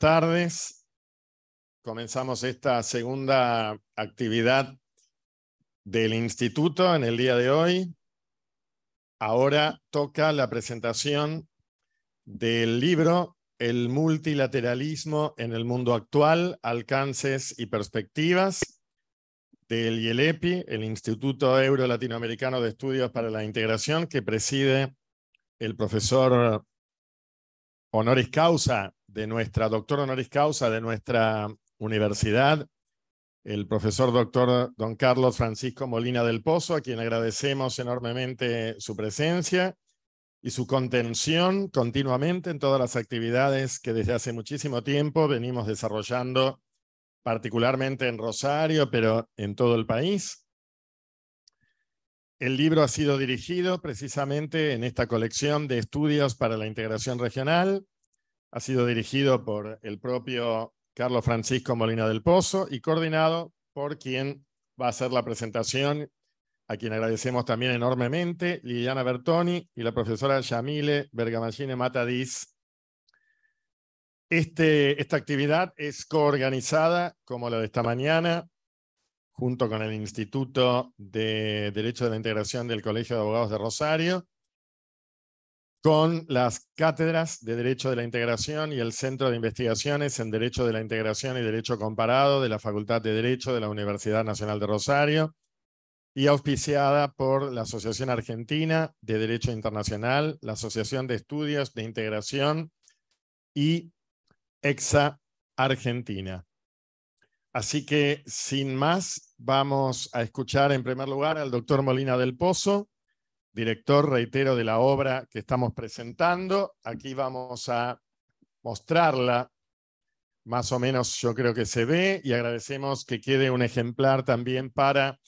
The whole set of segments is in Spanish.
tardes. Comenzamos esta segunda actividad del instituto en el día de hoy. Ahora toca la presentación del libro El multilateralismo en el mundo actual, alcances y perspectivas del IELEPI, el Instituto Euro Latinoamericano de Estudios para la Integración, que preside el profesor honoris causa de nuestra doctor honoris causa de nuestra universidad, el profesor doctor don Carlos Francisco Molina del Pozo, a quien agradecemos enormemente su presencia y su contención continuamente en todas las actividades que desde hace muchísimo tiempo venimos desarrollando, particularmente en Rosario, pero en todo el país. El libro ha sido dirigido precisamente en esta colección de estudios para la integración regional, ha sido dirigido por el propio Carlos Francisco Molina del Pozo y coordinado por quien va a hacer la presentación, a quien agradecemos también enormemente, Liliana Bertoni y la profesora Yamile Bergamagine Matadiz. Este, esta actividad es coorganizada, como la de esta mañana, junto con el Instituto de Derecho de la Integración del Colegio de Abogados de Rosario con las cátedras de Derecho de la Integración y el Centro de Investigaciones en Derecho de la Integración y Derecho Comparado de la Facultad de Derecho de la Universidad Nacional de Rosario y auspiciada por la Asociación Argentina de Derecho Internacional, la Asociación de Estudios de Integración y EXA Argentina. Así que sin más, vamos a escuchar en primer lugar al doctor Molina del Pozo, director, reitero, de la obra que estamos presentando. Aquí vamos a mostrarla, más o menos yo creo que se ve, y agradecemos que quede un ejemplar también para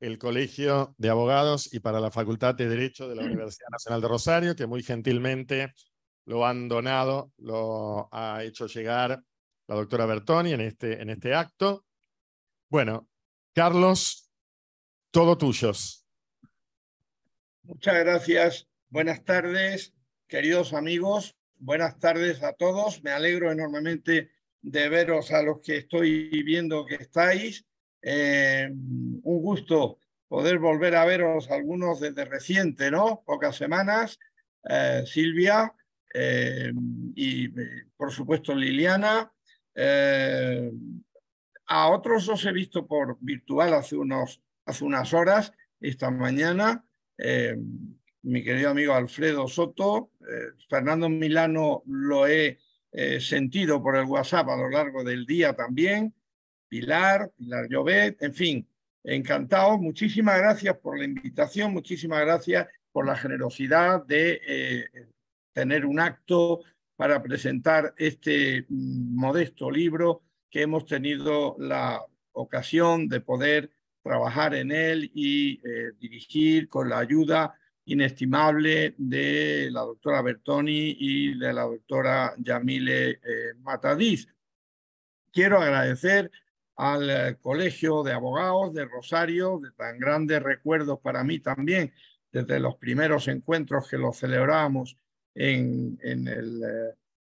el Colegio de Abogados y para la Facultad de Derecho de la Universidad Nacional de Rosario, que muy gentilmente lo han donado, lo ha hecho llegar la doctora Bertoni en este, en este acto. Bueno, Carlos, todo tuyos. Muchas gracias. Buenas tardes, queridos amigos. Buenas tardes a todos. Me alegro enormemente de veros a los que estoy viendo que estáis. Eh, un gusto poder volver a veros algunos desde reciente, ¿no? Pocas semanas. Eh, Silvia eh, y, por supuesto, Liliana. a otros os he visto por virtual hace, hace unas horas, esta mañana. Eh, mi querido amigo Alfredo Soto. Eh, Fernando Milano lo he eh, sentido por el WhatsApp a lo largo del día también. Pilar, Pilar Llobet, en fin, encantado. Muchísimas gracias por la invitación, muchísimas gracias por la generosidad de tener un acto para presentar este mm, modesto libro que hemos tenido la ocasión de poder trabajar en él y eh, dirigir con la ayuda inestimable de la doctora Bertoni y de la doctora Yamile eh, Matadiz. Quiero agradecer al eh, Colegio de Abogados de Rosario, de tan grandes recuerdos para mí también, desde los primeros encuentros que los celebramos en, el,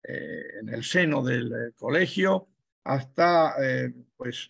en el, seno del colegio, hasta pues,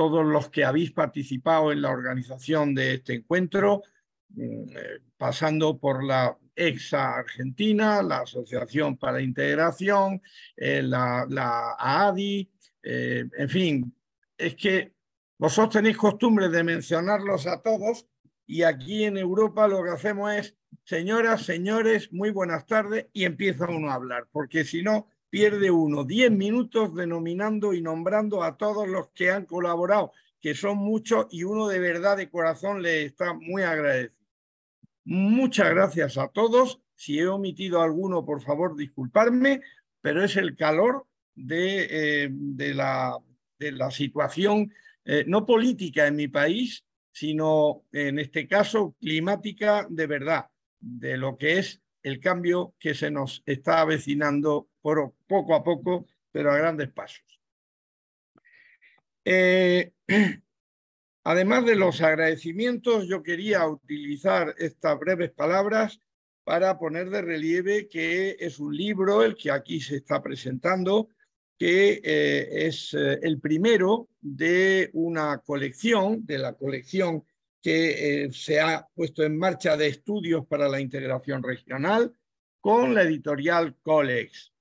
todos los que habéis participado en la organización de este encuentro, mm, eh, pasando por la EXA Argentina, la Asociación para Integración, eh, la, la, AADI, eh, en fin, es que vosotros tenéis costumbre de mencionarlos a todos y aquí en Europa lo que hacemos es, señoras, señores, muy buenas tardes y empieza uno a hablar, porque si no, pierde uno Diez minutos denominando y nombrando a todos los que han colaborado, que son muchos y uno de verdad de corazón le está muy agradecido. Muchas gracias a todos. Si he omitido alguno, por favor, disculparme, pero es el calor de, eh, de, la, de la, situación, eh, no política en mi país, sino en este caso climática de verdad, de lo que es el cambio que se nos está avecinando poco a poco, pero a grandes pasos. Eh, además de los agradecimientos, yo quería utilizar estas breves palabras para poner de relieve que es un libro, el que aquí se está presentando, que eh, es eh, el primero de una colección, de la colección que se ha puesto en marcha de estudios para la integración regional con la editorial Colex.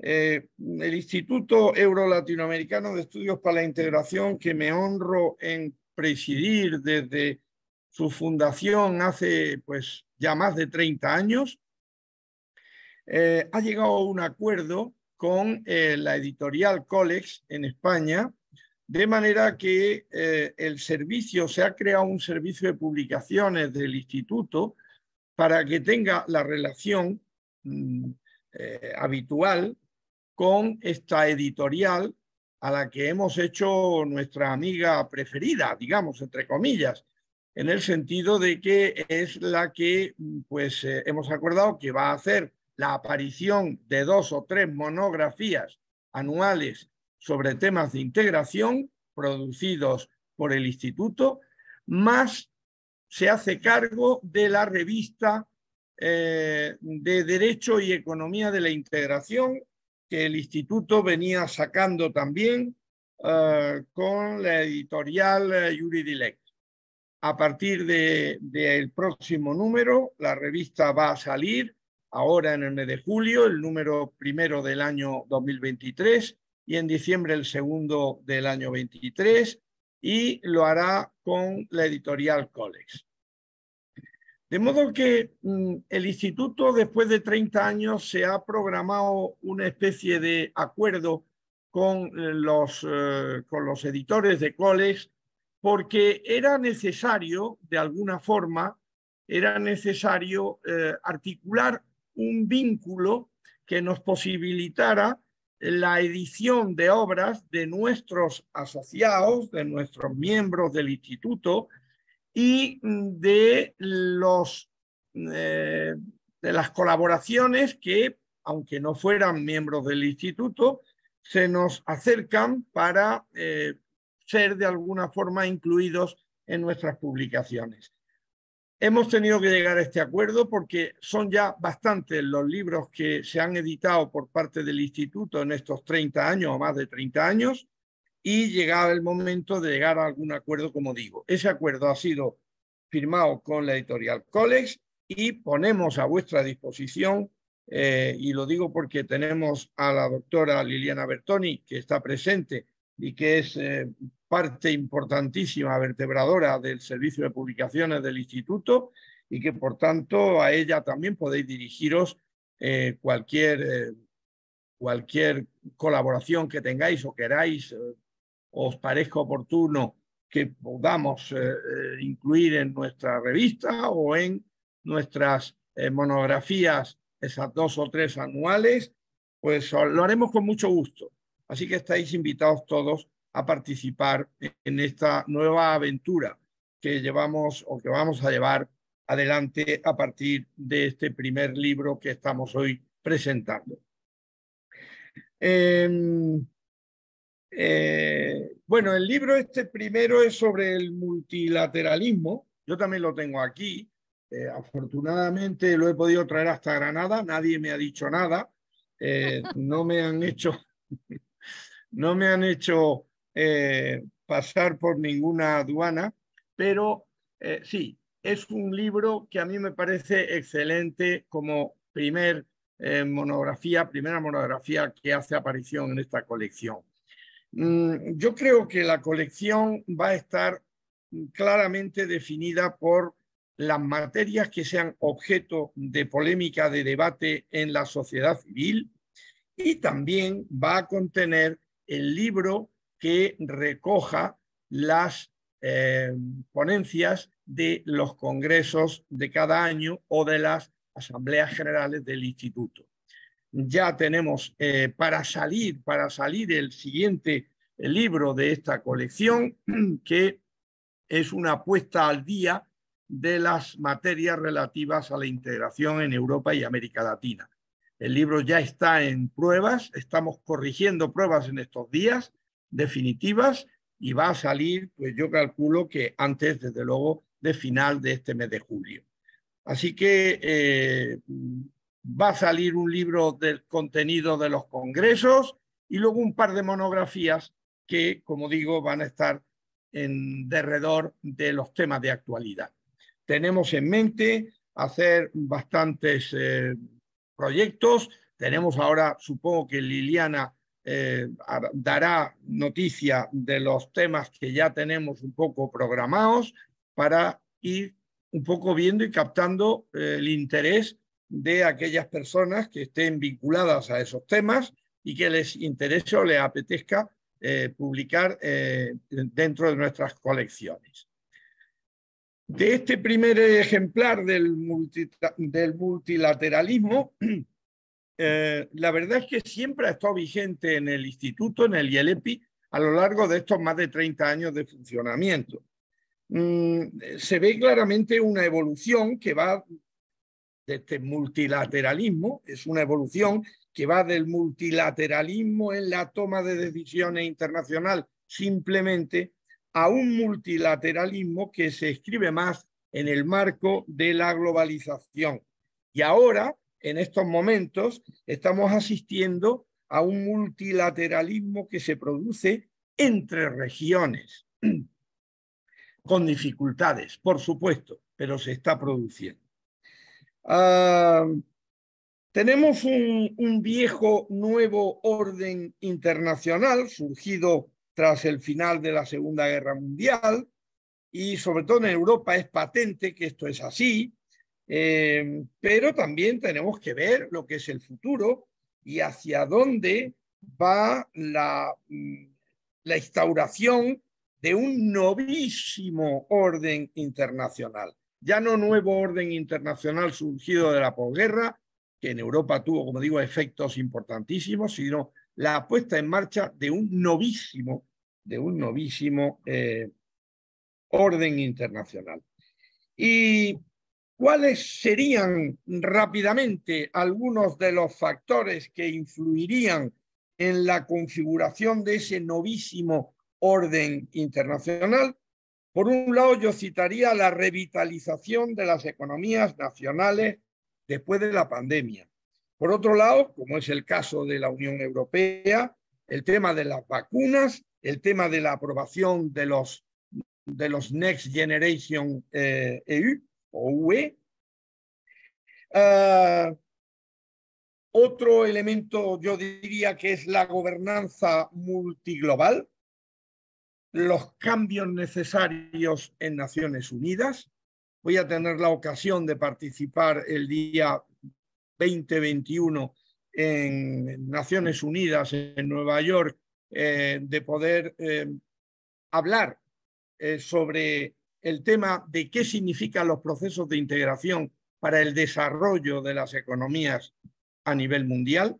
Eh, el Instituto Euro-Latinoamericano de Estudios para la Integración, que me honro en presidir desde su fundación hace pues ya más de 30 años, eh, ha llegado a un acuerdo con eh, la editorial Colex en España, de manera que el servicio, se ha creado un servicio de publicaciones del instituto para que tenga la relación mm, habitual con esta editorial a la que hemos hecho nuestra amiga preferida, digamos, entre comillas, en el sentido de que es la que pues eh, hemos acordado que va a hacer la aparición de dos o tres monografías anuales sobre temas de integración producidos por el instituto, más se hace cargo de la revista eh, de Derecho y Economía de la Integración, que el instituto venía sacando también eh, con la editorial eh, Yuri A partir del próximo número, la revista va a salir ahora en el mes de julio, el número primero del año 2023 y en diciembre el segundo del año 23 y lo hará con la editorial Colex. De modo que mm, el instituto después de 30 años se ha programado una especie de acuerdo con eh, los, eh, con los editores de coles porque era necesario, de alguna forma, era necesario eh, articular un vínculo que nos posibilitara la edición de obras de nuestros asociados, de nuestros miembros del instituto, y de, los, eh, de las colaboraciones que, aunque no fueran miembros del instituto, se nos acercan para eh, ser de alguna forma incluidos en nuestras publicaciones. Hemos tenido que llegar a este acuerdo porque son ya bastantes los libros que se han editado por parte del instituto en estos 30 años o más de 30 años y llegaba el momento de llegar a algún acuerdo, como digo. Ese acuerdo ha sido firmado con la editorial Colex y ponemos a vuestra disposición, eh, y lo digo porque tenemos a la doctora Liliana Bertoni, que está presente y que es eh, parte importantísima, vertebradora del servicio de publicaciones del instituto, y que por tanto a ella también podéis dirigiros eh, cualquier, cualquier colaboración que tengáis o queráis os parezca oportuno que podamos eh, eh, incluir en nuestra revista o en nuestras eh, monografías, esas dos o tres anuales, pues lo haremos con mucho gusto. Así que estáis invitados todos a participar en esta nueva aventura que llevamos o que vamos a llevar adelante a partir de este primer libro que estamos hoy presentando. Em, eh, bueno, el libro este primero es sobre el multilateralismo. Yo también lo tengo aquí. Eh, afortunadamente lo he podido traer hasta Granada. Nadie me ha dicho nada. Eh, no me han hecho, no me han hecho pasar por ninguna aduana. Pero sí, es un libro que a mí me parece excelente como primer monografía, primera monografía que hace aparición en esta colección. Mm, yo creo que la colección va a estar claramente definida por las materias que sean objeto de polémica, de debate en la sociedad civil y también va a contener el libro que recoja las eh, ponencias de los congresos de cada año o de las asambleas generales del instituto ya tenemos eh, para salir, para salir el siguiente libro de esta colección, que es una puesta al día de las materias relativas a la integración en Europa y América Latina. El libro ya está en pruebas, estamos corrigiendo pruebas en estos días definitivas y va a salir, pues yo calculo que antes, desde luego, de final de este mes de julio. Así que eh, va a salir un libro del contenido de los congresos y luego un par de monografías que, como digo, van a estar en derredor de los temas de actualidad. Tenemos en mente hacer bastantes eh, proyectos. Tenemos ahora, supongo que Liliana eh, dará noticia de los temas que ya tenemos un poco programados para ir un poco viendo y captando eh, el interés de aquellas personas que estén vinculadas a esos temas y que les interese o les apetezca eh, publicar eh, dentro de nuestras colecciones. De este primer ejemplar del, multilateralismo, eh, la verdad es que siempre ha estado vigente en el instituto, en el IELEPI, a lo largo de estos más de 30 años de funcionamiento. Mm, se ve claramente una evolución que va este multilateralismo, es una evolución que va del multilateralismo en la toma de decisiones internacional simplemente a un multilateralismo que se escribe más en el marco de la globalización. Y ahora, en estos momentos, estamos asistiendo a un multilateralismo que se produce entre regiones, con dificultades, por supuesto, pero se está produciendo. Ah, tenemos un, viejo nuevo orden internacional surgido tras el final de la Segunda Guerra Mundial y sobre todo en Europa es patente que esto es así, eh, pero también tenemos que ver lo que es el futuro y hacia dónde va la mm, instauración de un novísimo orden internacional ya no nuevo orden internacional surgido de la posguerra, que en Europa tuvo, como digo, efectos importantísimos, sino la puesta en marcha de un novísimo, de un novísimo eh, orden internacional. ¿Y cuáles serían rápidamente algunos de los factores que influirían en la configuración de ese novísimo orden internacional? Por un lado, yo citaría la revitalización de las economías nacionales después de la pandemia. Por otro lado, como es el caso de la Unión Europea, el tema de las vacunas, el tema de la aprobación de los, de los Next Generation EU eh, e o UE. Ah, otro elemento yo diría que es la gobernanza multiglobal, los cambios necesarios en Naciones Unidas. Voy a tener la ocasión de participar el día 2021 en Naciones Unidas, en Nueva York, eh, de poder eh, hablar eh, sobre el tema de qué significan los procesos de integración para el desarrollo de las economías a nivel mundial.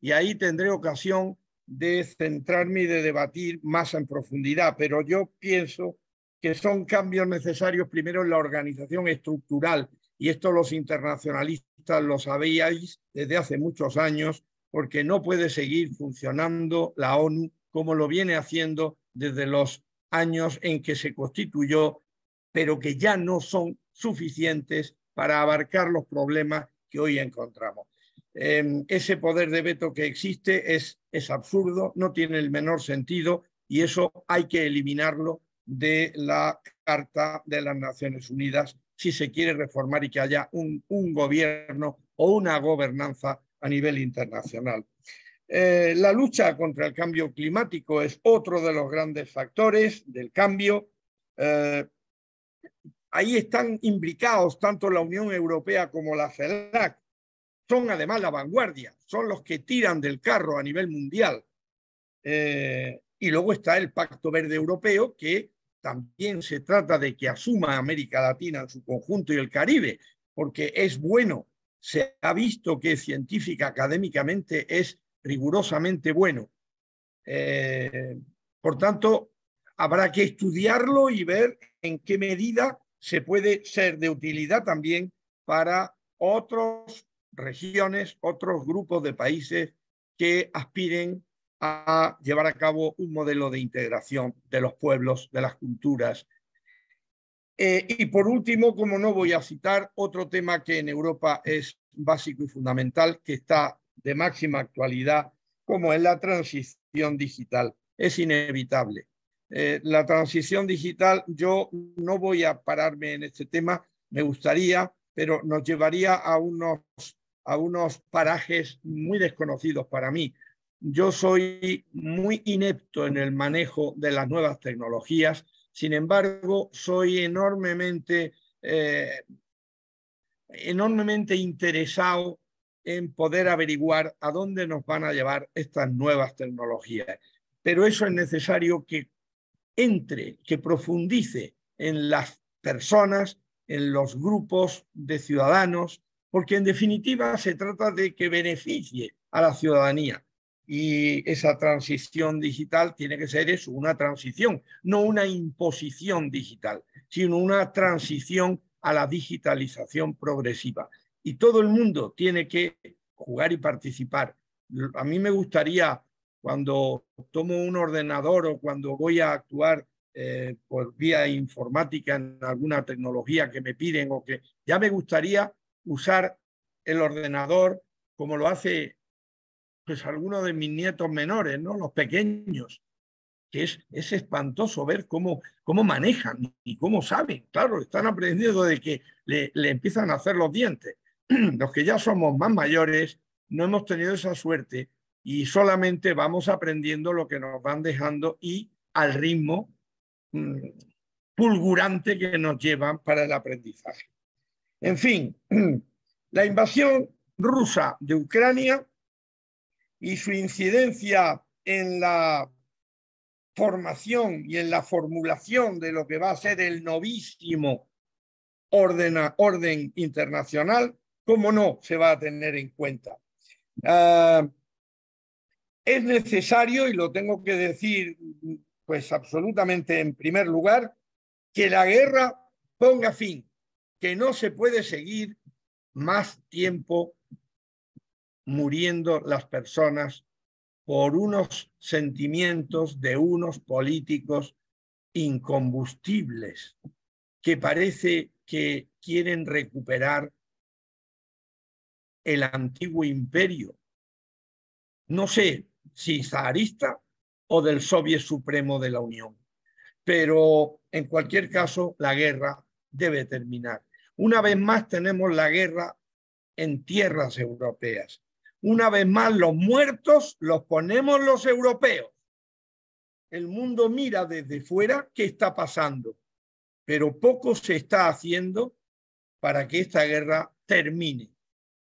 Y ahí tendré ocasión de centrarme y de debatir más en profundidad, pero yo pienso que son cambios necesarios primero en la organización estructural, y esto los internacionalistas lo sabíais desde hace muchos años, porque no puede seguir funcionando la ONU como lo viene haciendo desde los años en que se constituyó, pero que ya no son suficientes para abarcar los problemas que hoy encontramos. Em, ese poder de veto que existe es, es absurdo, no tiene el menor sentido y eso hay que eliminarlo de la Carta de las Naciones Unidas si se quiere reformar y que haya un, un gobierno o una gobernanza a nivel internacional. Eh, la lucha contra el cambio climático es otro de los grandes factores del cambio. Eh, ahí están implicados tanto la Unión Europea como la CELAC son además la vanguardia, son los que tiran del carro a nivel mundial. Eh, y luego está el Pacto Verde Europeo, que también se trata de que asuma América Latina en su conjunto y el Caribe, porque es bueno, se ha visto que científica académicamente es rigurosamente bueno. Eh, por tanto, habrá que estudiarlo y ver en qué medida se puede ser de utilidad también para otros regiones, otros grupos de países que aspiren a llevar a cabo un modelo de integración de los pueblos, de las culturas. Eh, y por último, como no voy a citar, otro tema que en Europa es básico y fundamental, que está de máxima actualidad, como es la transición digital. Es inevitable. Eh, la transición digital, yo no voy a pararme en este tema, me gustaría, pero nos llevaría a unos a unos parajes muy desconocidos para mí. Yo soy muy inepto en el manejo de las nuevas tecnologías, sin embargo, soy enormemente, eh, enormemente interesado en poder averiguar a dónde nos van a llevar estas nuevas tecnologías. Pero eso es necesario que entre, que profundice en las personas, en los grupos de ciudadanos, porque en definitiva se trata de que beneficie a la ciudadanía y esa transición digital tiene que ser eso, una transición, no una imposición digital, sino una transición a la digitalización progresiva. Y todo el mundo tiene que jugar y participar. A mí me gustaría, cuando tomo un ordenador o cuando voy a actuar eh, por vía informática en alguna tecnología que me piden o que ya me gustaría usar el ordenador como lo hace pues algunos de mis nietos menores, ¿no? Los pequeños, que es, espantoso ver cómo, cómo manejan y cómo saben. Claro, están aprendiendo de que le, empiezan a hacer los dientes. Los que ya somos más mayores no hemos tenido esa suerte y solamente vamos aprendiendo lo que nos van dejando y al ritmo pulgurante mm, que nos llevan para el aprendizaje. En fin, la invasión rusa de Ucrania y su incidencia en la formación y en la formulación de lo que va a ser el novísimo orden internacional, cómo no se va a tener en cuenta. Ah, es necesario, y lo tengo que decir pues absolutamente en primer lugar, que la guerra ponga fin que no se puede seguir más tiempo muriendo las personas por unos sentimientos de unos políticos incombustibles que parece que quieren recuperar el antiguo imperio. No sé si zarista o del Soviet Supremo de la Unión, pero en cualquier caso la guerra debe terminar. Una vez más tenemos la guerra en tierras europeas. Una vez más los muertos los ponemos los europeos. El mundo mira desde fuera qué está pasando, pero poco se está haciendo para que esta guerra termine.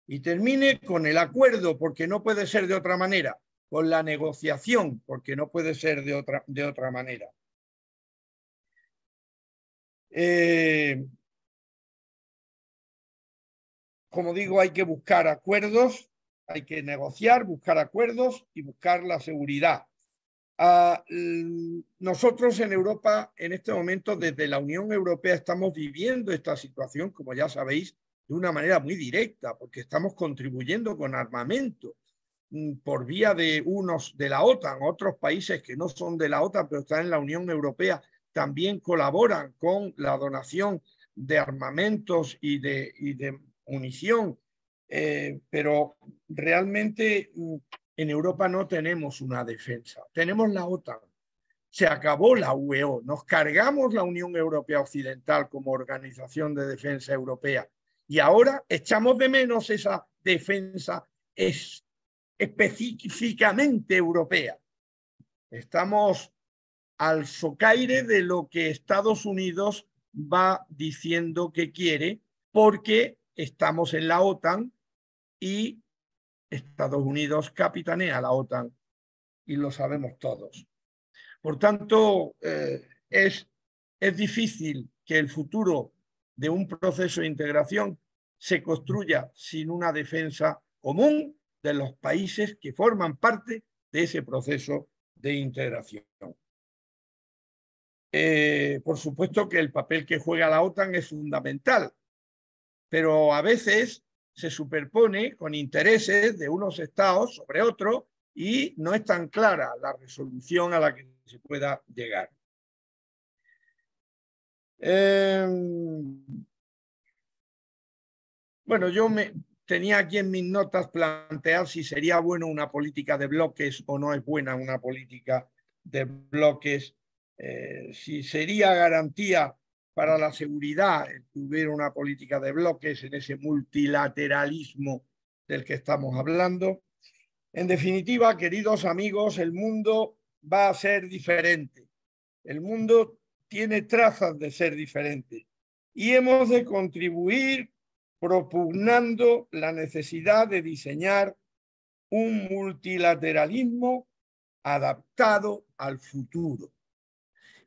Y termine con el acuerdo, porque no puede ser de otra manera, con la negociación, porque no puede ser de otra, de otra manera. Eh, como digo, hay que buscar acuerdos, hay que negociar, buscar acuerdos y buscar la seguridad. Ah, nosotros en Europa, en este momento, desde la Unión Europea, estamos viviendo esta situación, como ya sabéis, de una manera muy directa, porque estamos contribuyendo con armamento mm, por vía de unos de la OTAN, otros países que no son de la OTAN, pero están en la Unión Europea, también colaboran con la donación de armamentos y de, y de unición, eh, pero realmente mm, en Europa no tenemos una defensa, tenemos la OTAN. Se acabó la UEO, nos cargamos la Unión Europea Occidental como organización de defensa europea y ahora echamos de menos esa defensa es, específicamente europea. Estamos al socaire de lo que Estados Unidos va diciendo que quiere porque estamos en la OTAN y Estados Unidos capitanea la OTAN y lo sabemos todos. Por tanto, eh, es, difícil que el futuro de un proceso de integración se construya sin una defensa común de los países que forman parte de ese proceso de integración. Eh, por supuesto que el papel que juega la OTAN es fundamental pero a veces se superpone con intereses de unos estados sobre otros y no es tan clara la resolución a la que se pueda llegar. Em, bueno, yo me, tenía aquí en mis notas plantear si sería bueno una política de bloques o no es buena una política de bloques, eh, si sería garantía para la seguridad, que eh, una política de bloques en ese multilateralismo del que estamos hablando. En definitiva, queridos amigos, el mundo va a ser diferente. El mundo tiene trazas de ser diferente y hemos de contribuir propugnando la necesidad de diseñar un multilateralismo adaptado al futuro.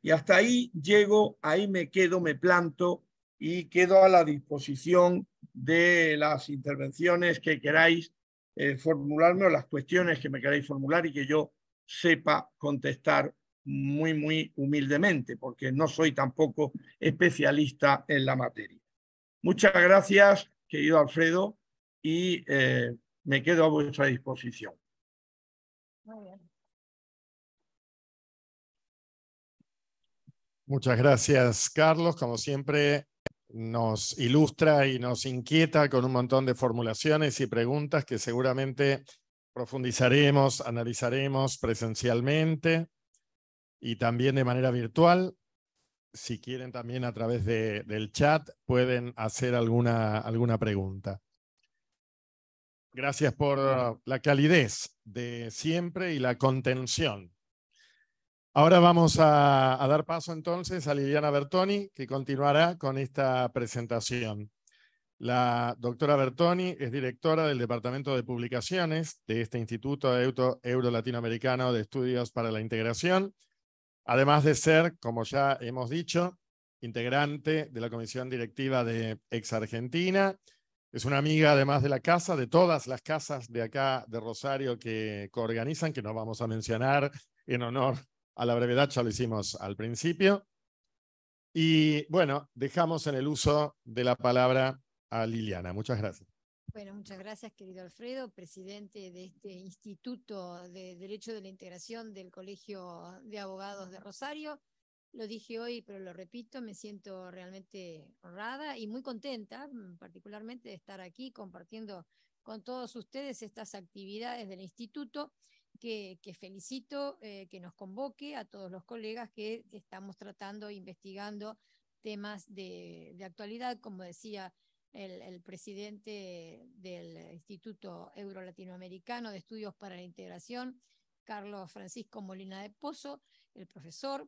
Y hasta ahí llego, ahí me quedo, me planto y quedo a la disposición de las intervenciones que queráis eh, formularme o las cuestiones que me queráis formular y que yo sepa contestar muy, muy humildemente, porque no soy tampoco especialista en la materia. Muchas gracias, querido Alfredo, y eh, me quedo a vuestra disposición. Muy bien. Muchas gracias, Carlos. Como siempre, nos ilustra y nos inquieta con un montón de formulaciones y preguntas que seguramente profundizaremos, analizaremos presencialmente y también de manera virtual. Si quieren también a través del chat pueden hacer alguna, alguna pregunta. Gracias por la calidez de siempre y la contención Ahora vamos a, dar paso entonces a Liliana Bertoni, que continuará con esta presentación. La doctora Bertoni es directora del Departamento de Publicaciones de este Instituto Euro-Latinoamericano de Estudios para la Integración, además de ser, como ya hemos dicho, integrante de la Comisión Directiva de Ex Argentina. Es una amiga además de la casa, de todas las casas de acá de Rosario que coorganizan, que no vamos a mencionar en honor a la brevedad ya lo hicimos al principio. Y bueno, dejamos en el uso de la palabra a Liliana. Muchas gracias. Bueno, muchas gracias, querido Alfredo, presidente de este Instituto de Derecho de la Integración del Colegio de Abogados de Rosario. Lo dije hoy, pero lo repito, me siento realmente honrada y muy contenta, mm, particularmente de estar aquí compartiendo con todos ustedes estas actividades del instituto que, felicito, eh, que nos convoque a todos los colegas que estamos tratando, e investigando temas de, actualidad, como decía el, presidente del Instituto Euro Latinoamericano de Estudios para la Integración, Carlos Francisco Molina de Pozo, el profesor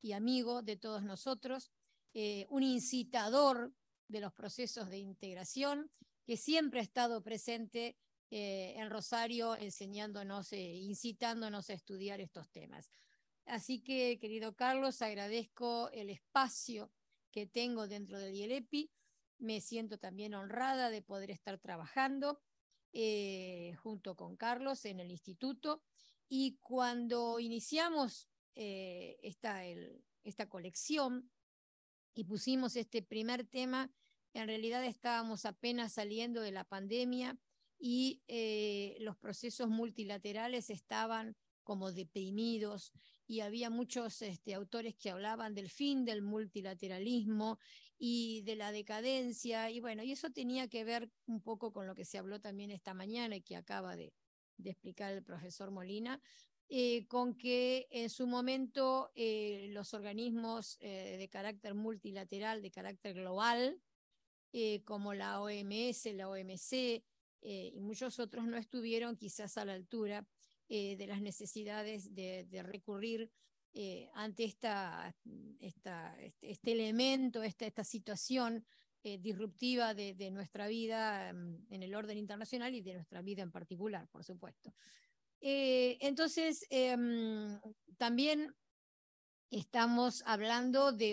y amigo de todos nosotros, eh, un incitador de los procesos de integración que siempre ha estado presente eh, en Rosario enseñándonos, eh, incitándonos a estudiar estos temas. Así que, querido Carlos, agradezco el espacio que tengo dentro del IELEPI. E Me siento también honrada de poder estar trabajando eh, junto con Carlos en el instituto. Y cuando iniciamos eh, esta, esta colección y pusimos este primer tema, en realidad estábamos apenas saliendo de la pandemia y eh, los procesos multilaterales estaban como deprimidos y había muchos este, autores que hablaban del fin del multilateralismo y de la decadencia y bueno, y eso tenía que ver un poco con lo que se habló también esta mañana y que acaba de, explicar el profesor Molina, eh, con que en su momento eh, los organismos de carácter multilateral, de carácter global, como la OMS, la OMC, eh, y muchos otros no estuvieron quizás a la altura eh, de las necesidades de, recurrir eh, ante esta, este, este, elemento, esta, situación disruptiva de, nuestra vida mm, en el orden internacional y de nuestra vida en particular, por supuesto. entonces, em, también estamos hablando de,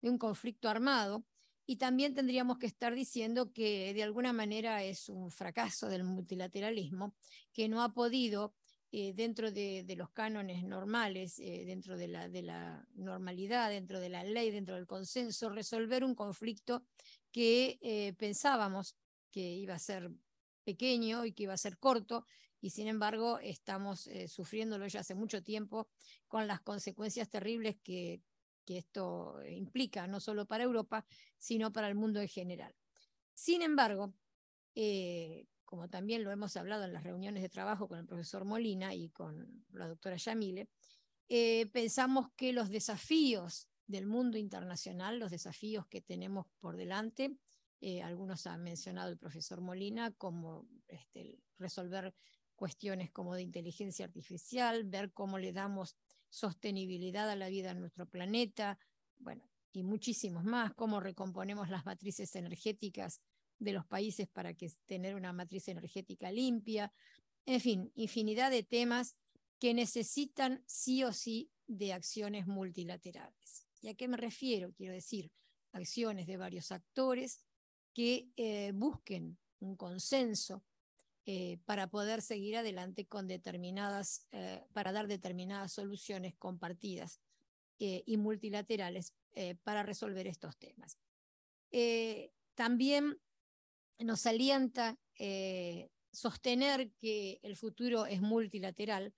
de un conflicto armado y también tendríamos que estar diciendo que de alguna manera es un fracaso del multilateralismo que no ha podido, eh, dentro de, los cánones normales, eh, dentro de la, normalidad, dentro de la ley, dentro del consenso, resolver un conflicto que eh, pensábamos que iba a ser pequeño y que iba a ser corto, y sin embargo estamos sufriéndolo ya hace mucho tiempo con las consecuencias terribles que, que esto eh, implica, no solo para Europa, sino para el mundo en general. Sin embargo, eh, como también lo hemos hablado en las reuniones de trabajo con el profesor Molina y con la doctora Yamile, eh, pensamos que los desafíos del mundo internacional, los desafíos que tenemos por delante, algunos ha mencionado el profesor Molina, como este, resolver cuestiones como de inteligencia artificial, ver cómo le damos sostenibilidad a la vida en nuestro planeta, bueno, y muchísimos más, cómo recomponemos las matrices energéticas de los países para que tener una matriz energética limpia, en fin, infinidad de temas que necesitan sí o sí de acciones multilaterales. ¿Y a qué me refiero? Quiero decir, acciones de varios actores que eh, busquen un consenso eh, para poder seguir adelante con determinadas, eh, para dar determinadas soluciones compartidas eh, y multilaterales para resolver estos temas. también nos alienta sostener que el futuro es multilateral,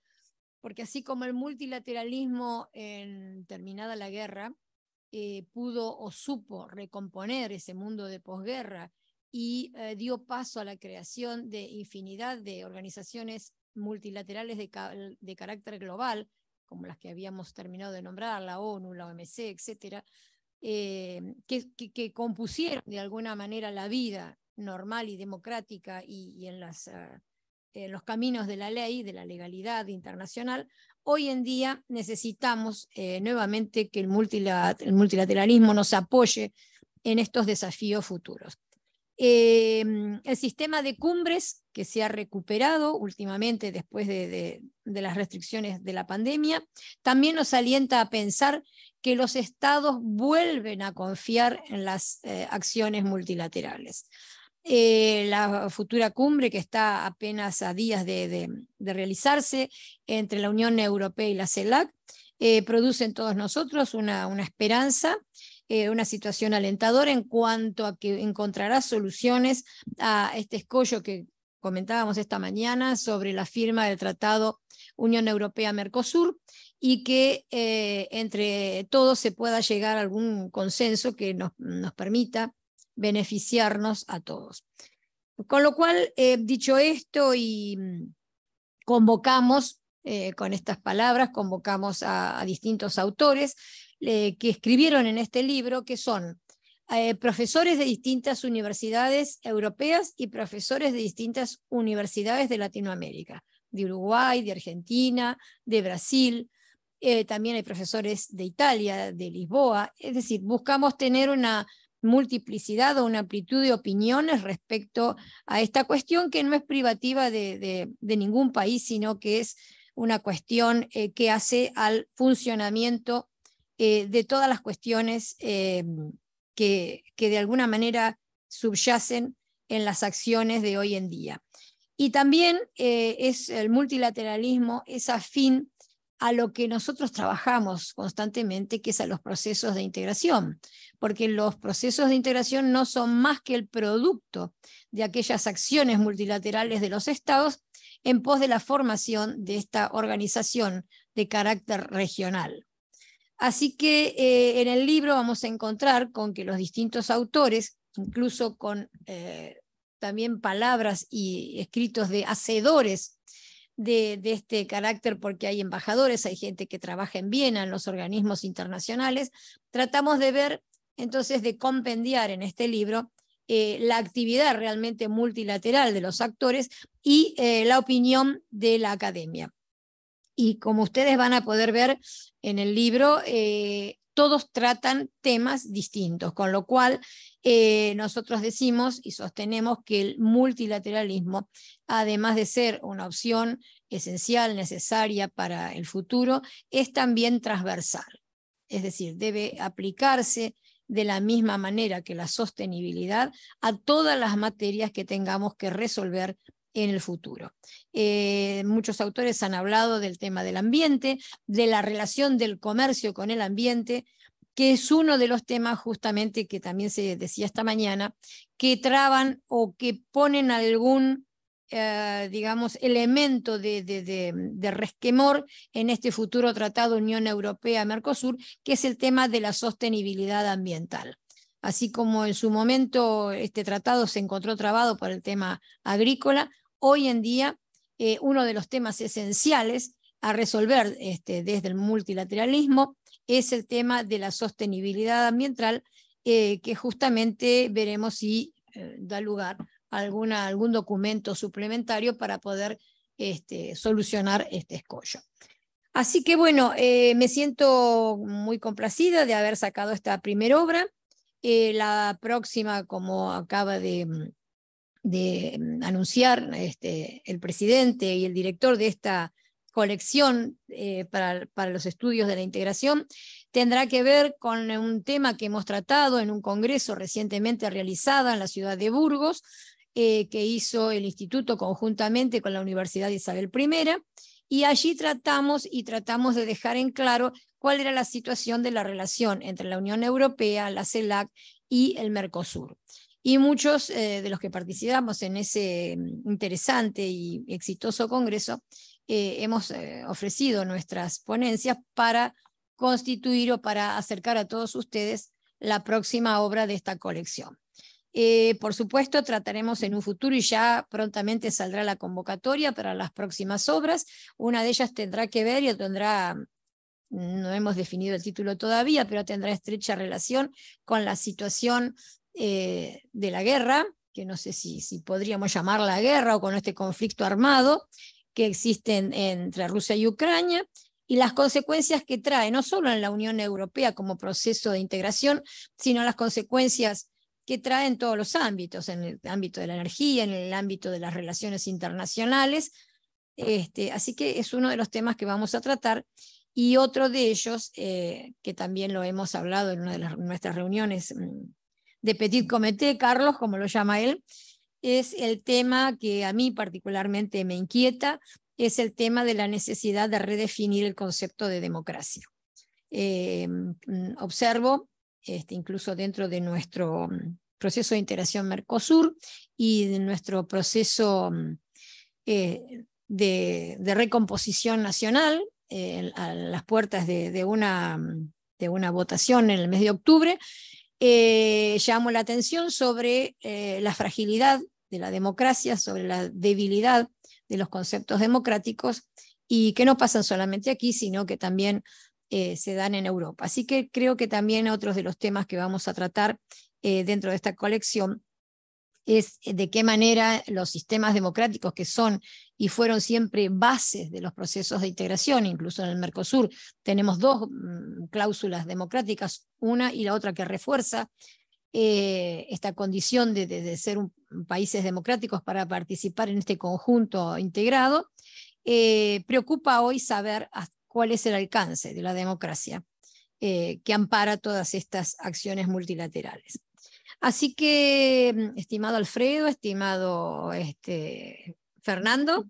porque así como el multilateralismo en terminada la guerra pudo o supo recomponer ese mundo de posguerra, y eh, dio paso a la creación de infinidad de organizaciones multilaterales de, carácter global, como las que habíamos terminado de nombrar, la ONU, la OMC, etcétera, eh, que, compusieron de alguna manera la vida normal y democrática y, ah, en, los caminos de la ley, de la legalidad internacional, hoy en día necesitamos eh, nuevamente que el multilateralismo nos apoye en estos desafíos futuros. Em, el sistema de cumbres que se ha recuperado últimamente después de, las restricciones de la pandemia, también nos alienta a pensar que los estados vuelven a confiar en las eh, acciones multilaterales. Eh, la futura cumbre que está apenas a días de, realizarse entre la Unión Europea y la CELAC eh, produce en todos nosotros una esperanza eh, una situación alentadora en cuanto a que encontrará soluciones a este escollo que comentábamos esta mañana sobre la firma del Tratado Unión Europea-Mercosur y que eh, entre todos se pueda llegar a algún consenso que nos, nos permita beneficiarnos a todos. Con lo cual, eh, dicho esto, y mm, convocamos con estas palabras, convocamos a distintos autores eh, que escribieron en este libro, que son eh, profesores de distintas universidades europeas y profesores de distintas universidades de Latinoamérica, de Uruguay, de Argentina, de Brasil. Eh, también hay profesores de Italia, de Lisboa. Es decir, buscamos tener una multiplicidad o una amplitud de opiniones respecto a esta cuestión que no es privativa de, ningún país, sino que es una cuestión que hace al funcionamiento eh, de todas las cuestiones eh, que, de alguna manera subyacen en las acciones de hoy en día. Y también eh, es el multilateralismo es afín a lo que nosotros trabajamos constantemente, que es a los procesos de integración, porque los procesos de integración no son más que el producto de aquellas acciones multilaterales de los estados en pos de la formación de esta organización de carácter regional. Así que eh, en el libro vamos a encontrar con que los distintos autores, incluso con eh, también palabras y escritos de hacedores de, este carácter, porque hay embajadores, hay gente que trabaja en Viena, en los organismos internacionales, tratamos de ver, entonces, de compendiar en este libro eh, la actividad realmente multilateral de los actores y la opinión de la academia y como ustedes van a poder ver en el libro, eh, todos tratan temas distintos, con lo cual eh, nosotros decimos y sostenemos que el multilateralismo, además de ser una opción esencial, necesaria para el futuro, es también transversal. Es decir, debe aplicarse de la misma manera que la sostenibilidad a todas las materias que tengamos que resolver en el futuro. Eh, muchos autores han hablado del tema del ambiente, de la relación del comercio con el ambiente, que es uno de los temas justamente que también se decía esta mañana, que traban o que ponen algún, eh, digamos, elemento de, resquemor en este futuro tratado Unión Europea-Mercosur, que es el tema de la sostenibilidad ambiental. Así como en su momento este tratado se encontró trabado por el tema agrícola, Hoy en día, eh, uno de los temas esenciales a resolver este, desde el multilateralismo es el tema de la sostenibilidad ambiental, eh, que justamente veremos si eh, da lugar a alguna, algún documento suplementario para poder este, solucionar este escollo. Así que bueno, me siento muy complacida de haber sacado esta primera obra. la próxima, como acaba de mm, de mm, anunciar este, el presidente y el director de esta colección eh, para, los estudios de la integración tendrá que ver con un tema que hemos tratado en un congreso recientemente realizado en la ciudad de Burgos, eh, que hizo el instituto conjuntamente con la Universidad Isabel I, y allí tratamos y tratamos de dejar en claro cuál era la situación de la relación entre la Unión Europea, la CELAC y el Mercosur. Y muchos eh, de los que participamos en ese mm, interesante y exitoso congreso eh, hemos eh, ofrecido nuestras ponencias para constituir o para acercar a todos ustedes la próxima obra de esta colección. por supuesto, trataremos en un futuro y ya prontamente saldrá la convocatoria para las próximas obras. Una de ellas tendrá que ver y tendrá mm, no hemos definido el título todavía, pero tendrá estrecha relación con la situación eh, de la guerra, que no sé si, si podríamos llamarla guerra o con este conflicto armado que existe entre Rusia y Ucrania, y las consecuencias que trae, no solo en la Unión Europea como proceso de integración, sino las consecuencias que trae en todos los ámbitos, en el ámbito de la energía, en el ámbito de las relaciones internacionales. Este, así que es uno de los temas que vamos a tratar. Y otro de ellos, eh, que también lo hemos hablado en una de nuestras reuniones mm, de Petit Comité, Carlos, como lo llama él, es el tema que a mí particularmente me inquieta, es el tema de la necesidad de redefinir el concepto de democracia. Em, observo, este, incluso dentro de nuestro mm, proceso de integración Mercosur y de nuestro proceso mm, eh, de, recomposición nacional, eh, a las puertas una, mm, de una votación en el mes de octubre, eh, llamó la atención sobre eh, la fragilidad de la democracia, sobre la debilidad de los conceptos democráticos y que no pasan solamente aquí, sino que también eh, se dan en Europa. Así que creo que también otros de los temas que vamos a tratar eh, dentro de esta colección es eh, de qué manera los sistemas democráticos que son y fueron siempre bases de los procesos de integración, incluso en el Mercosur tenemos dos mm, cláusulas democráticas, una y la otra que refuerza eh, esta condición de, ser países democráticos para participar en este conjunto integrado, eh, preocupa hoy saber cuál es el alcance de la democracia que ampara todas estas acciones multilaterales. Así que, mm, estimado Alfredo, estimado este, Fernando,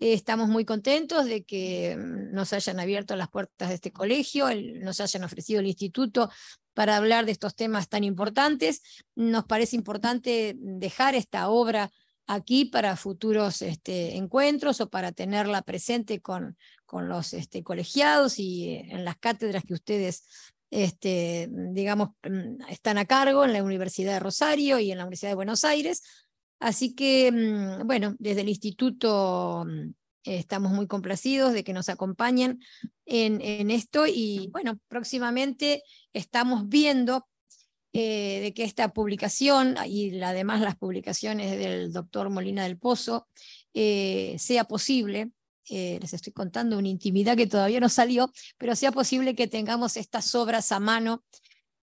estamos muy contentos de que mm, nos hayan abierto las puertas de este colegio, nos hayan ofrecido el instituto para hablar de estos temas tan importantes. Nos parece importante dejar esta obra aquí para futuros este, encuentros o para tenerla presente con, los este, colegiados y eh, en las cátedras que ustedes este, mm, digamos, mm, están a cargo en la Universidad de Rosario y en la Universidad de Buenos Aires. Así que, mm, bueno, desde el instituto estamos muy complacidos de que nos acompañen en, esto y, bueno, próximamente estamos viendo eh, de que esta publicación y además las publicaciones del doctor Molina del Pozo eh, sea posible eh, les estoy contando una intimidad que todavía no salió, pero sea posible que tengamos estas obras a mano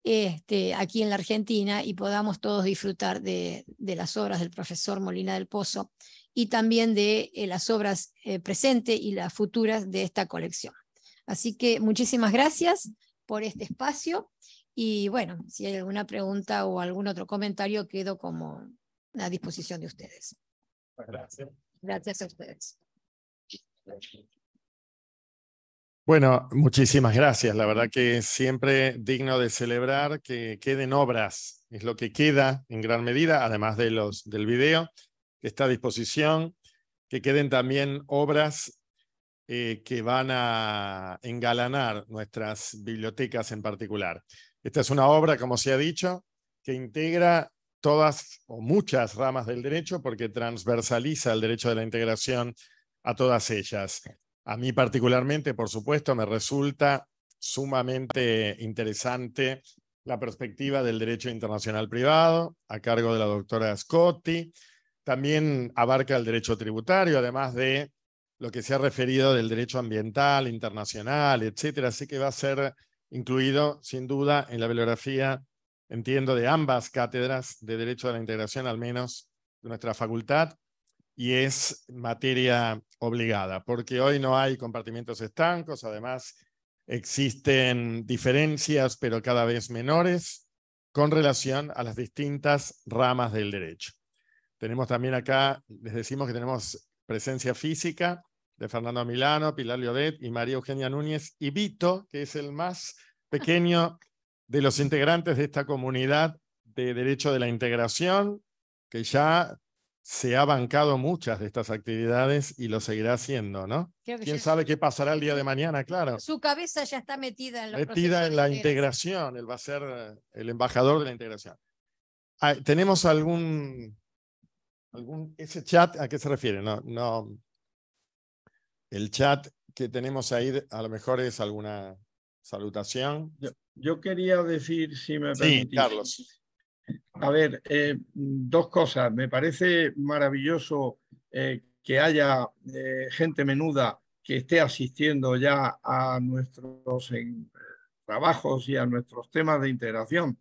este, aquí en la Argentina y podamos todos disfrutar de, las obras del profesor Molina del Pozo y también de eh, las obras eh, presentes y las futuras de esta colección. Así que muchísimas gracias por este espacio y bueno, si hay alguna pregunta o algún otro comentario, quedo como a disposición de ustedes. Gracias. Gracias a ustedes. Bueno, muchísimas gracias. La verdad que es siempre digno de celebrar que queden obras. Es lo que queda en gran medida, además de los del video que está a disposición, que queden también obras eh, que van a engalanar nuestras bibliotecas en particular. Esta es una obra, como se ha dicho, que integra todas o muchas ramas del derecho porque transversaliza el derecho de la integración a todas ellas. A mí particularmente, por supuesto, me resulta sumamente interesante la perspectiva del derecho internacional privado a cargo de la doctora Scotti. También abarca el derecho tributario, además de lo que se ha referido del derecho ambiental, internacional, etcétera. Así que va a ser incluido, sin duda, en la bibliografía, entiendo, de ambas cátedras de Derecho de la Integración, al menos de nuestra facultad, y es materia obligada, porque hoy no hay compartimientos estancos, además existen diferencias, pero cada vez menores, con relación a las distintas ramas del derecho. Tenemos también acá, les decimos que tenemos presencia física de Fernando Milano, Pilar Liodet y María Eugenia Núñez y Vito, que es el más pequeño de los integrantes de esta comunidad de derecho de la integración, que ya se ha bancado muchas de estas actividades y lo seguirá haciendo, ¿no? ¿Quién sabe qué pasará el día de mañana? Claro. Su cabeza ya está metida en, metida en la integración, él va a ser eh, el embajador de la integración. Ah, ¿Tenemos algún, algún ese chat a qué se refiere? No, no. El chat que tenemos ahí a lo mejor es alguna salutación. Yo, quería decir, si me permitís. Sí, Carlos. A ver, eh, dos cosas. Me parece maravilloso eh, que haya eh, gente menuda que esté asistiendo ya a nuestros trabajos y a nuestros temas de integración.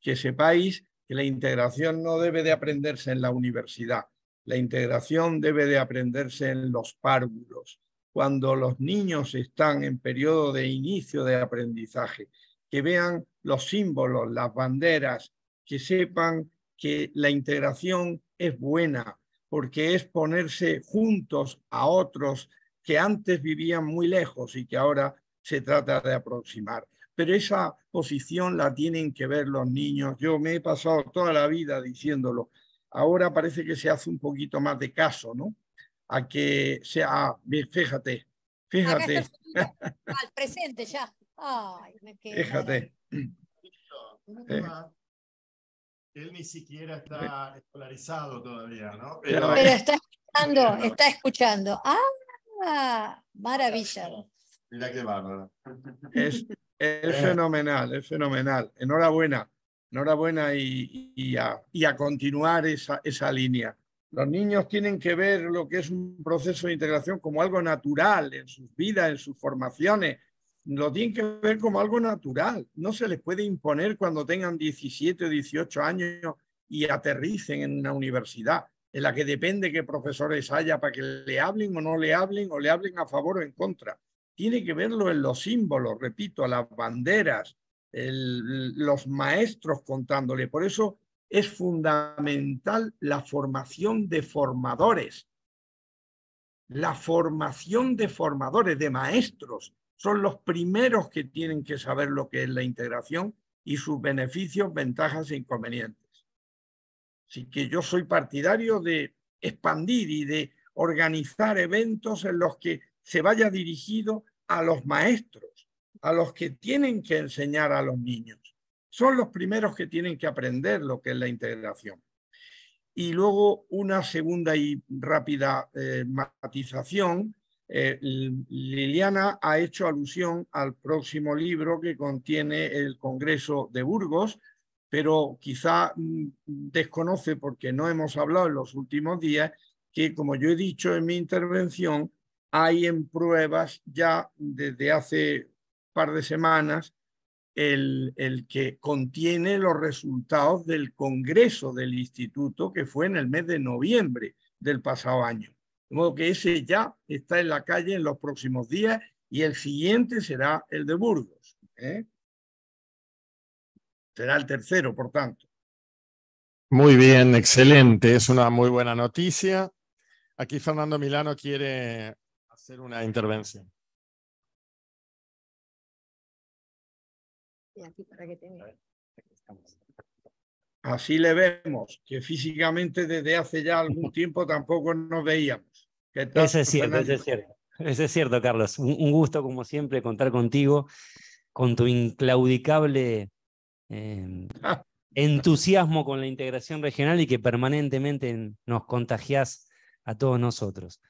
Que sepáis que la integración no debe de aprenderse en la universidad. La integración debe de aprenderse en los párvulos, cuando los niños están en periodo de inicio de aprendizaje, que vean los símbolos, las banderas, que sepan que la integración es buena, porque es ponerse juntos a otros que antes vivían muy lejos y que ahora se trata de aproximar. Pero esa posición la tienen que ver los niños. Yo me he pasado toda la vida diciéndolo. Ahora parece que se hace un poquito más de caso, ¿no? A que sea, fíjate, fíjate. Al presente ya. Ay, me Fíjate él ni siquiera está escolarizado todavía, ¿no? Pero, está escuchando, está escuchando. ¡Ah! Maravilla. Mira qué bárbaro. Es, eh. fenomenal, es fenomenal. Enhorabuena, enhorabuena y, y, a, continuar esa, esa línea. Los niños tienen que ver lo que es un proceso de integración como algo natural en sus vidas, en sus formaciones, lo tienen que ver como algo natural. No se les puede imponer cuando tengan 17 o 18 años y aterricen en una universidad en la que depende qué profesores haya para que le hablen o no le hablen o le hablen a favor o en contra. Tiene que verlo en los símbolos, repito, las banderas, los maestros contándole. Por eso es fundamental la formación de formadores, la formación de formadores, de maestros, son los primeros que tienen que saber lo que es la integración y sus beneficios, ventajas e inconvenientes. Así que yo soy partidario de expandir y de organizar eventos en los que se vaya dirigido a los maestros, a los que tienen que enseñar a los niños. Son los primeros que tienen que aprender lo que es la integración. Y luego una segunda y rápida eh, matización eh, Liliana ha hecho alusión al próximo libro que contiene el Congreso de Burgos, pero quizá mm, desconoce, porque no hemos hablado en los últimos días, que como yo he dicho en mi intervención, hay en pruebas ya desde hace par de semanas el, el que contiene los resultados del Congreso del Instituto, que fue en el mes de noviembre del pasado año. De modo que ese ya está en la calle en los próximos días y el siguiente será el de Burgos. ¿eh? Será el tercero, por tanto. Muy bien, excelente. Es una muy buena noticia. Aquí Fernando Milano quiere hacer una intervención. aquí para que Así le vemos, que físicamente desde hace ya algún tiempo tampoco nos veíamos. Eso es cierto, es Carlos. Un gusto, como siempre, contar contigo, con tu inclaudicable em, ah. entusiasmo con la integración regional y que permanentemente nos contagias a todos nosotros.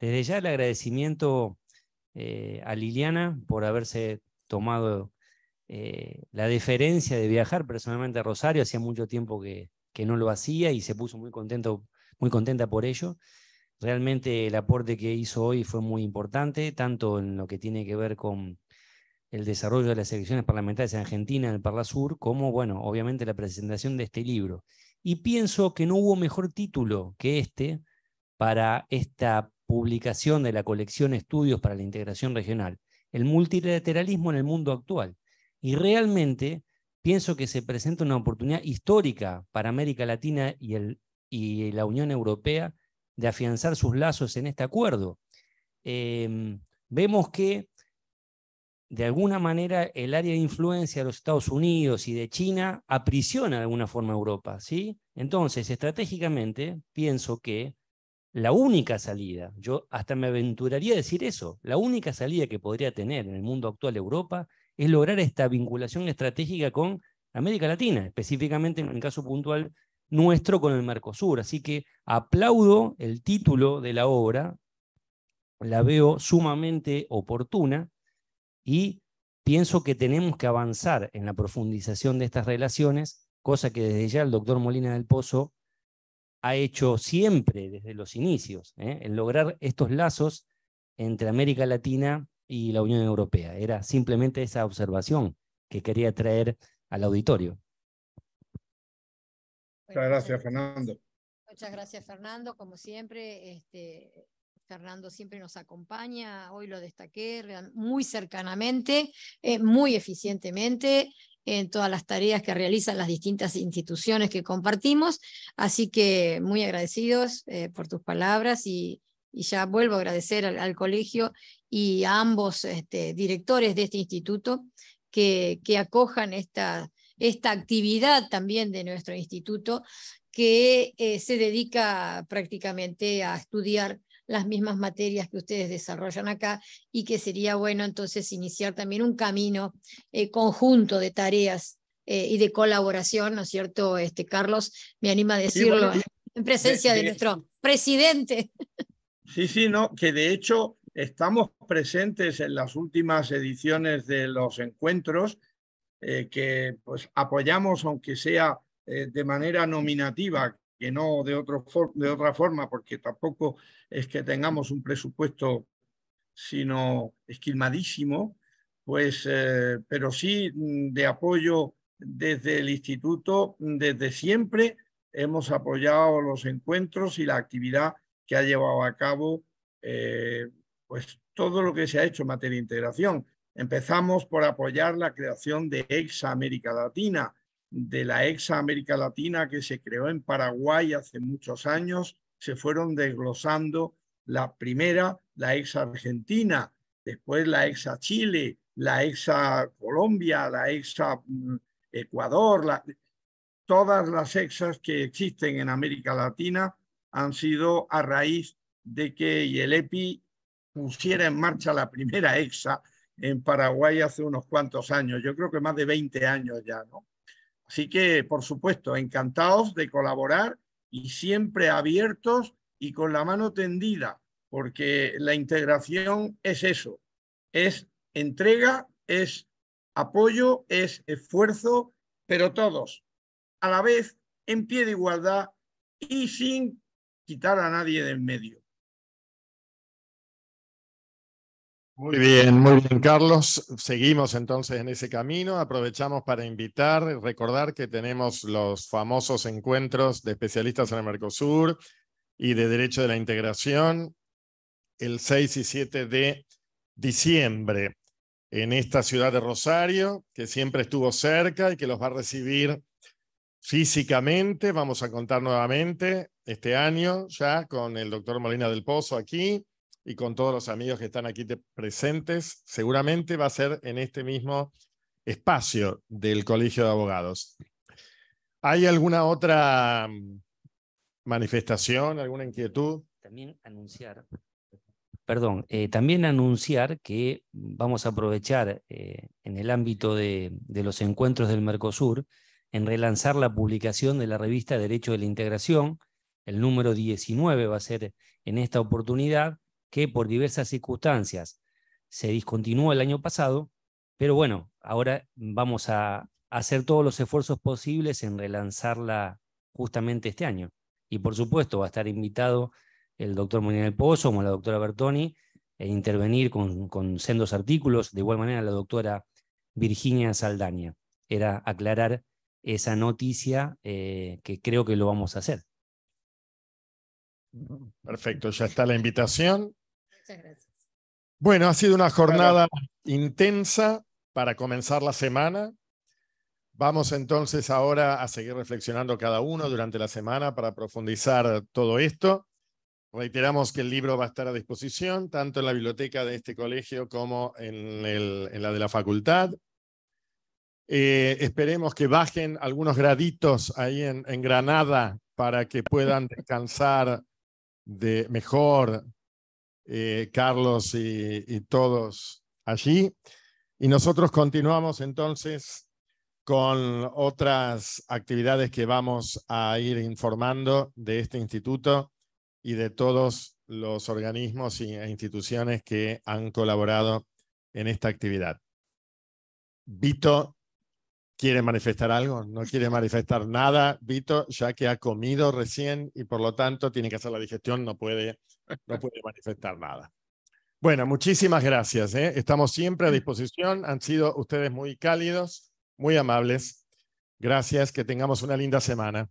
Desde ya el agradecimiento eh, a Liliana por haberse tomado eh, la deferencia de viajar personalmente a Rosario, hacía mucho tiempo que, no lo hacía y se puso muy, contento, muy contenta por ello. Realmente el aporte que hizo hoy fue muy importante, tanto en lo que tiene que ver con el desarrollo de las elecciones parlamentarias en Argentina, en el Parla Sur, como, bueno, obviamente la presentación de este libro. Y pienso que no hubo mejor título que este para esta publicación de la colección Estudios para la Integración Regional, el multilateralismo en el mundo actual. Y realmente pienso que se presenta una oportunidad histórica para América Latina y, el, y la Unión Europea de afianzar sus lazos en este acuerdo. Em, vemos que, de alguna manera, el área de influencia de los Estados Unidos y de China aprisiona de alguna forma a Europa. ¿sí? Entonces, estratégicamente, pienso que la única salida, yo hasta me aventuraría a decir eso, la única salida que podría tener en el mundo actual Europa es lograr esta vinculación estratégica con América Latina, específicamente en el caso puntual nuestro con el Mercosur. Así que aplaudo el título de la obra, la veo sumamente oportuna y pienso que tenemos que avanzar en la profundización de estas relaciones, cosa que desde ya el doctor Molina del Pozo ha hecho siempre desde los inicios, ¿eh? en lograr estos lazos entre América Latina y la Unión Europea. Era simplemente esa observación que quería traer al auditorio. Muchas gracias, Fernando. Muchas gracias, Fernando. Como siempre, este, Fernando siempre nos acompaña, hoy lo destaqué muy cercanamente, eh, muy eficientemente en todas las tareas que realizan las distintas instituciones que compartimos. Así que muy agradecidos eh, por tus palabras y, y ya vuelvo a agradecer al, colegio y a ambos este, directores de este instituto que, que acojan esta, esta actividad también de nuestro instituto que eh, se dedica prácticamente a estudiar las mismas materias que ustedes desarrollan acá y que sería bueno entonces iniciar también un camino eh, conjunto de tareas eh, y de colaboración, ¿no es cierto? Este, Carlos, me anima a decirlo en presencia de nuestro presidente. Sí, sí, que de hecho estamos presentes en las últimas ediciones de los encuentros eh, que pues, apoyamos, aunque sea eh, de manera nominativa, que no de, de otra forma, porque tampoco es que tengamos un presupuesto sino esquilmadísimo, pues, eh, pero sí mm, de apoyo desde el instituto, desde siempre hemos apoyado los encuentros y la actividad que ha llevado a cabo eh, pues todo lo que se ha hecho en materia de integración. Empezamos por apoyar la creación de EXA América Latina, de la EXA América Latina que se creó en Paraguay hace muchos años, se fueron desglosando la primera, la EXA Argentina, después la EXA Chile, la EXA Colombia, la EXA mm, Ecuador, todas las EXAs que existen en América Latina han sido a raíz de que epi pusiera en marcha la primera EXA en Paraguay hace unos cuantos años, yo creo que más de 20 años ya, ¿no? Así que, por supuesto, encantados de colaborar y siempre abiertos y con la mano tendida, porque la integración es eso, es entrega, es apoyo, es esfuerzo, pero todos a la vez en pie de igualdad y sin quitar a nadie de en medio. Muy bien, muy bien, Carlos. Seguimos entonces en ese camino. Aprovechamos para invitar, recordar que tenemos los famosos encuentros de especialistas en el Mercosur y de Derecho de la Integración el 6 y 7 de diciembre en esta ciudad de Rosario, que siempre estuvo cerca y que los va a recibir físicamente. Vamos a contar nuevamente este año ya con el doctor Molina del Pozo aquí y con todos los amigos que están aquí presentes. Seguramente va a ser en este mismo espacio del Colegio de Abogados. ¿Hay alguna otra mm, manifestación, alguna inquietud? También anunciar, perdón, eh, también anunciar que vamos a aprovechar eh, en el ámbito de, los encuentros del Mercosur en relanzar la publicación de la revista Derecho de la Integración, el número 19 va a ser en esta oportunidad, que por diversas circunstancias se discontinuó el año pasado, pero bueno, ahora vamos a hacer todos los esfuerzos posibles en relanzarla justamente este año. Y por supuesto va a estar invitado el doctor Manuel Pozo como la doctora Bertoni e intervenir con, sendos artículos, de igual manera la doctora Virginia Saldaña. Era aclarar esa noticia eh, que creo que lo vamos a hacer. Perfecto, ya está la invitación. Muchas gracias. Bueno, ha sido una jornada intensa para comenzar la semana. Vamos entonces ahora a seguir reflexionando cada uno durante la semana para profundizar todo esto. Reiteramos que el libro va a estar a disposición tanto en la biblioteca de este colegio como en, la de la facultad. Eh, esperemos que bajen algunos graditos ahí en Granada para que puedan descansar de mejor eh, Carlos y, todos allí. Y nosotros continuamos entonces con otras actividades que vamos a ir informando de este instituto y de todos los organismos e instituciones que han colaborado en esta actividad. Vito ¿Quiere manifestar algo? ¿No quiere manifestar nada, Vito? Ya que ha comido recién y por lo tanto tiene que hacer la digestión, no puede, no puede manifestar nada. Bueno, muchísimas gracias. ¿eh? Estamos siempre a mm. disposición. Han sido ustedes muy cálidos, muy amables. Gracias, que tengamos una linda semana.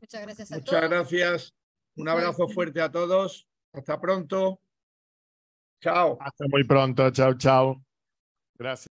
Muchas gracias a Muchas gracias. Un abrazo fuerte a todos. Hasta pronto. Chao. Hasta muy pronto. Chao, chao. Gracias.